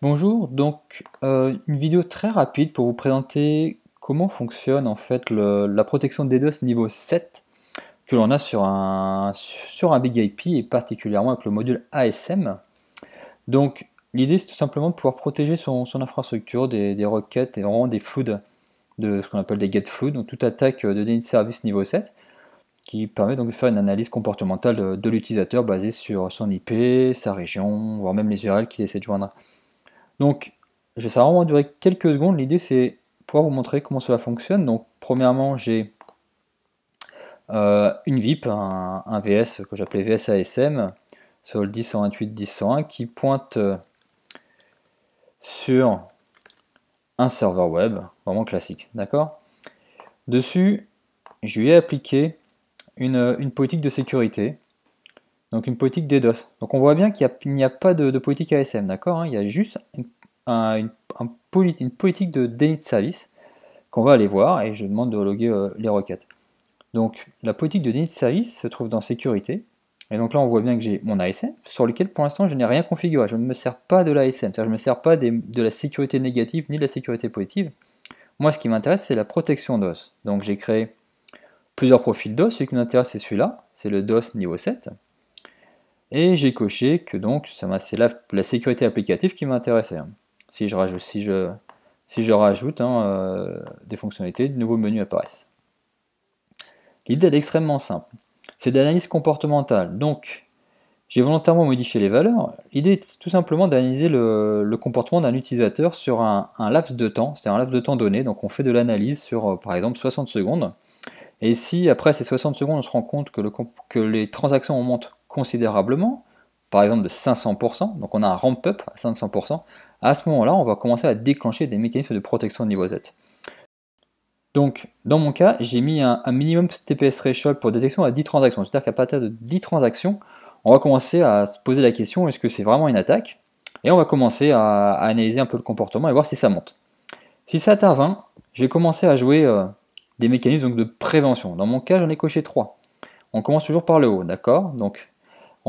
Bonjour, donc euh, une vidéo très rapide pour vous présenter comment fonctionne en fait la protection DDoS niveau 7 que l'on a sur un, sur un Big IP et particulièrement avec le module ASM. Donc l'idée c'est tout simplement de pouvoir protéger son, infrastructure des, requêtes et vraiment des floods de ce qu'on appelle des get floods, donc toute attaque euh, de DnS service niveau 7 qui permet donc de faire une analyse comportementale de l'utilisateur basée sur son IP, sa région, voire même les URL qu'il essaie de joindre donc, ça va vraiment durer quelques secondes. L'idée, c'est pouvoir vous montrer comment cela fonctionne. Donc, premièrement, j'ai euh, une VIP, un, VS que j'appelais VSASM, sur le 1028 1001 qui pointe euh, sur un serveur web, vraiment classique, d'accord Dessus, je lui ai appliqué une politique de sécurité donc une politique DDoS. Donc on voit bien qu'il n'y a, pas de, politique ASM, d'accord hein. Il y a juste une, politique de déni de service qu'on va aller voir et je demande de loguer euh, les requêtes. Donc la politique de déni de service se trouve dans sécurité. Et donc là on voit bien que j'ai mon ASM sur lequel pour l'instant je n'ai rien configuré. Je ne me sers pas de l'ASM, c'est-à-dire je ne me sers pas de la sécurité négative ni de la sécurité positive. Moi ce qui m'intéresse c'est la protection DOS. Donc j'ai créé plusieurs profils DOS. Celui qui m'intéresse c'est celui-là, c'est le DOS niveau 7. Et j'ai coché que donc c'est la, sécurité applicative qui m'intéressait. Hein. Si je rajoute, si je, si je rajoute hein, euh, des fonctionnalités, de nouveaux menus apparaissent. L'idée est extrêmement simple. C'est d'analyse comportementale. Donc, j'ai volontairement modifié les valeurs. L'idée est tout simplement d'analyser le, comportement d'un utilisateur sur un, laps de temps, c'est un laps de temps donné. Donc, on fait de l'analyse sur, euh, par exemple, 60 secondes. Et si après ces 60 secondes, on se rend compte que, le, que les transactions augmentent considérablement, par exemple de 500%, donc on a un ramp-up à 500%, à ce moment-là, on va commencer à déclencher des mécanismes de protection au niveau Z. Donc, dans mon cas, j'ai mis un, minimum TPS threshold pour détection à 10 transactions. C'est-à-dire qu'à partir de 10 transactions, on va commencer à se poser la question est-ce que c'est vraiment une attaque Et on va commencer à, analyser un peu le comportement et voir si ça monte. Si ça atteint 20, je vais commencer à jouer euh, des mécanismes donc, de prévention. Dans mon cas, j'en ai coché 3. On commence toujours par le haut, d'accord Donc,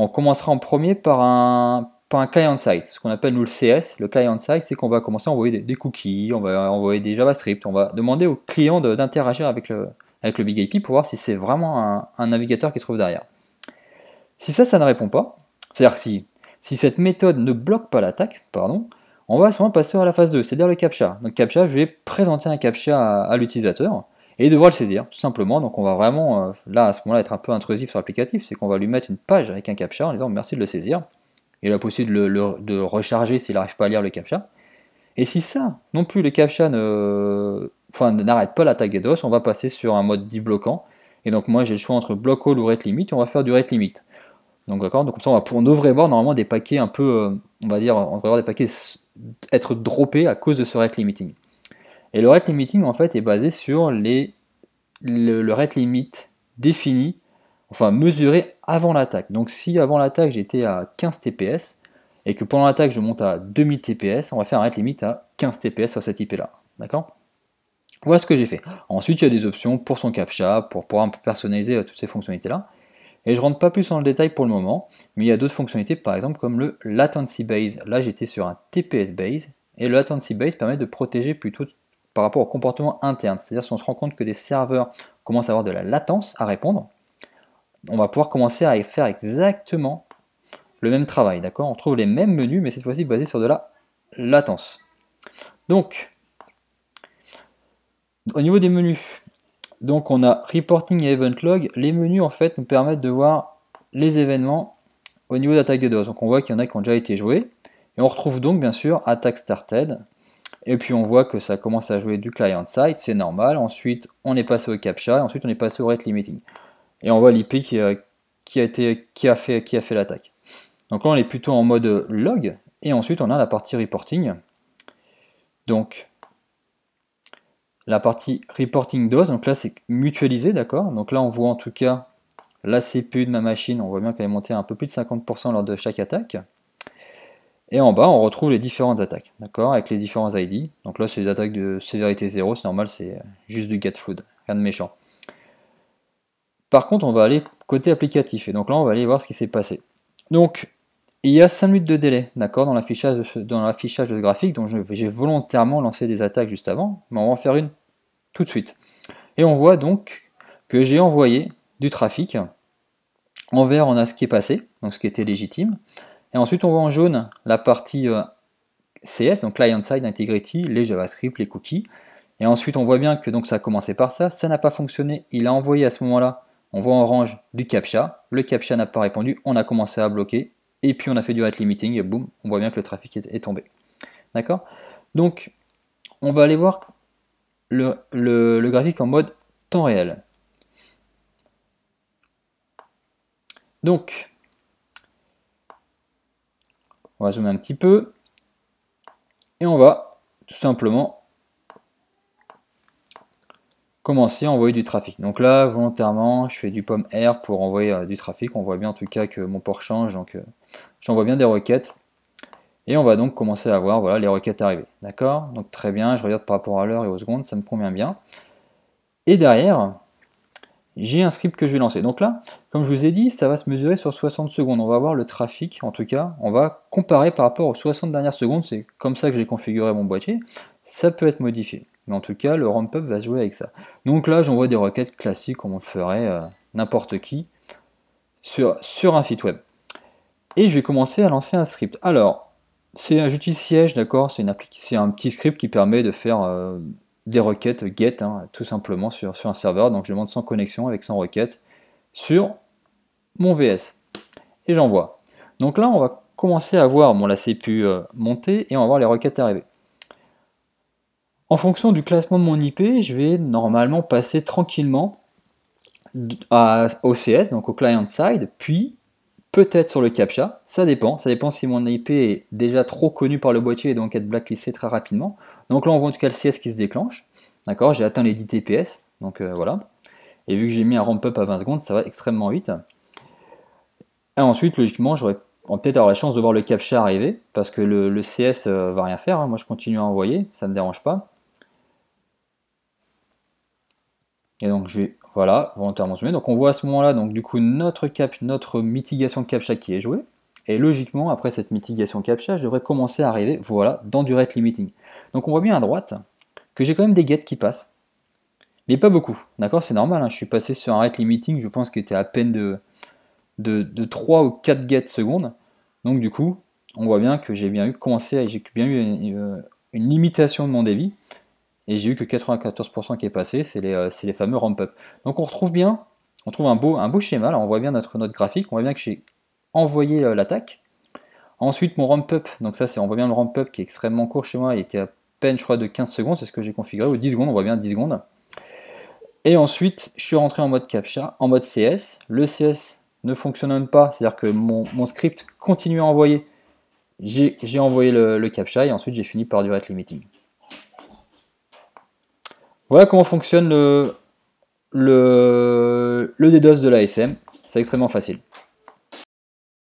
on commencera en premier par un, client-side, ce qu'on appelle nous le CS. Le client-side, c'est qu'on va commencer à envoyer des, cookies, on va envoyer des JavaScript, on va demander au client d'interagir avec le, avec le pour voir si c'est vraiment un, navigateur qui se trouve derrière. Si ça, ça ne répond pas, c'est-à-dire si, si cette méthode ne bloque pas l'attaque, pardon, on va à ce moment passer à la phase 2, c'est-à-dire le CAPTCHA. Donc CAPTCHA, je vais présenter un CAPTCHA à l'utilisateur et devoir le saisir, tout simplement. Donc on va vraiment, euh, là, à ce moment-là, être un peu intrusif sur l'applicatif, c'est qu'on va lui mettre une page avec un captcha en disant merci de le saisir. Il a possible de le, recharger s'il n'arrive pas à lire le captcha. Et si ça, non plus le captcha ne... n'arrête pas l'attaque des DOS, on va passer sur un mode bloquant. Et donc moi j'ai le choix entre block all ou rate limit, et on va faire du rate limit. Donc d'accord, donc ça on, va, on, devrait voir normalement des paquets un peu, euh, on va dire, on devrait voir des paquets être droppés à cause de ce rate limiting. Et le rate limiting, en fait, est basé sur les, le, rate limit défini, enfin mesuré avant l'attaque. Donc si avant l'attaque j'étais à 15 TPS, et que pendant l'attaque je monte à 2000 TPS, on va faire un rate limit à 15 TPS sur cette IP là. D'accord Voilà ce que j'ai fait. Ensuite, il y a des options pour son captcha, pour pouvoir personnaliser euh, toutes ces fonctionnalités là. Et je rentre pas plus dans le détail pour le moment, mais il y a d'autres fonctionnalités, par exemple comme le latency base. Là, j'étais sur un TPS base, et le latency base permet de protéger plutôt par rapport au comportement interne. C'est-à-dire si on se rend compte que des serveurs commencent à avoir de la latence à répondre, on va pouvoir commencer à faire exactement le même travail, d'accord On trouve les mêmes menus, mais cette fois-ci basé sur de la latence. Donc, au niveau des menus, donc on a reporting et event log. Les menus, en fait, nous permettent de voir les événements au niveau d'attaque de dose, Donc on voit qu'il y en a qui ont déjà été joués. Et on retrouve donc, bien sûr, Attack started, et puis on voit que ça commence à jouer du client-side, c'est normal. Ensuite, on est passé au CAPTCHA et ensuite on est passé au rate limiting. Et on voit l'IP euh, qui, a, été, qui a fait, qui a fait l'attaque. Donc là, on est plutôt en mode log. Et ensuite, on a la partie reporting. Donc, la partie reporting dose, donc là, c'est mutualisé, d'accord Donc là, on voit en tout cas la CPU de ma machine. On voit bien qu'elle est montée un peu plus de 50% lors de chaque attaque. Et en bas, on retrouve les différentes attaques, d'accord, avec les différents ID. Donc là, c'est des attaques de sévérité zéro, c'est normal, c'est juste du get food rien de méchant. Par contre, on va aller côté applicatif, et donc là, on va aller voir ce qui s'est passé. Donc, il y a 5 minutes de délai, d'accord, dans l'affichage de, dans l'affichage de ce graphique, donc j'ai volontairement lancé des attaques juste avant, mais on va en faire une tout de suite. Et on voit donc que j'ai envoyé du trafic envers on a ce qui est passé, donc ce qui était légitime, et ensuite, on voit en jaune la partie euh, CS, donc Client-Side Integrity, les JavaScript, les cookies. Et ensuite, on voit bien que donc ça a commencé par ça, ça n'a pas fonctionné. Il a envoyé à ce moment-là, on voit en orange, du CAPTCHA. Le CAPTCHA n'a pas répondu, on a commencé à bloquer. Et puis, on a fait du rate limiting, et boum, on voit bien que le trafic est tombé. D'accord Donc, on va aller voir le, le graphique en mode temps réel. Donc, on va zoomer un petit peu. Et on va tout simplement commencer à envoyer du trafic. Donc là, volontairement, je fais du pomme R pour envoyer euh, du trafic. On voit bien en tout cas que mon port change, donc euh, j'envoie bien des requêtes. Et on va donc commencer à voir voilà, les requêtes arrivées. D'accord Donc très bien, je regarde par rapport à l'heure et aux secondes, ça me convient bien. Et derrière, j'ai un script que je vais lancer. Donc là, comme je vous ai dit, ça va se mesurer sur 60 secondes. On va voir le trafic, en tout cas, on va comparer par rapport aux 60 dernières secondes. C'est comme ça que j'ai configuré mon boîtier. Ça peut être modifié. Mais en tout cas, le ramp-up va jouer avec ça. Donc là, j'envoie des requêtes classiques comme on ferait euh, n'importe qui sur, sur un site web. Et je vais commencer à lancer un script. Alors, c'est un j'utilise siège, d'accord C'est un petit script qui permet de faire... Euh, des requêtes GET, hein, tout simplement sur, un serveur. Donc je monte sans connexion avec sans requête sur mon VS. Et j'envoie. Donc là, on va commencer à voir mon la CPU euh, monter et on va voir les requêtes arriver. En fonction du classement de mon IP, je vais normalement passer tranquillement à OCS, donc au client side, puis Peut-être sur le CAPTCHA, ça dépend. Ça dépend si mon IP est déjà trop connu par le boîtier et donc être blacklisté très rapidement. Donc là, on voit en tout cas le CS qui se déclenche. D'accord, j'ai atteint les 10 TPS, donc euh, voilà. Et vu que j'ai mis un ramp-up à 20 secondes, ça va extrêmement vite. Et ensuite, logiquement, j'aurais peut-être avoir la chance de voir le CAPTCHA arriver, parce que le, CS euh, va rien faire. Hein. Moi, je continue à envoyer, ça ne me dérange pas. Et donc, je vais voilà, volontairement zoomé. Donc on voit à ce moment-là, donc du coup, notre cap, notre mitigation captcha qui est jouée. Et logiquement, après cette mitigation captcha, je devrais commencer à arriver, voilà, dans du rate limiting. Donc on voit bien à droite que j'ai quand même des gets qui passent, mais pas beaucoup. D'accord, c'est normal, hein. je suis passé sur un rate limiting, je pense qu'il était à peine de, 3 ou 4 gets secondes. Donc du coup, on voit bien que j'ai bien eu commencé, j'ai bien eu euh, une limitation de mon débit, et j'ai eu que 94% qui est passé, c'est les, euh, les, fameux ramp-up. Donc on retrouve bien, on trouve un beau, un beau schéma, là on voit bien notre, notre graphique, on voit bien que j'ai envoyé euh, l'attaque. Ensuite mon ramp-up, donc ça c'est on voit bien le ramp-up qui est extrêmement court chez moi, il était à peine je crois de 15 secondes, c'est ce que j'ai configuré, ou 10 secondes, on voit bien 10 secondes. Et ensuite je suis rentré en mode CAPTCHA, en mode CS, le CS ne fonctionne même pas, c'est-à-dire que mon, script continue à envoyer. J'ai envoyé le, le CAPTCHA et ensuite j'ai fini par du rate limiting. Voilà comment fonctionne le, le, le DDoS de l'ASM. C'est extrêmement facile.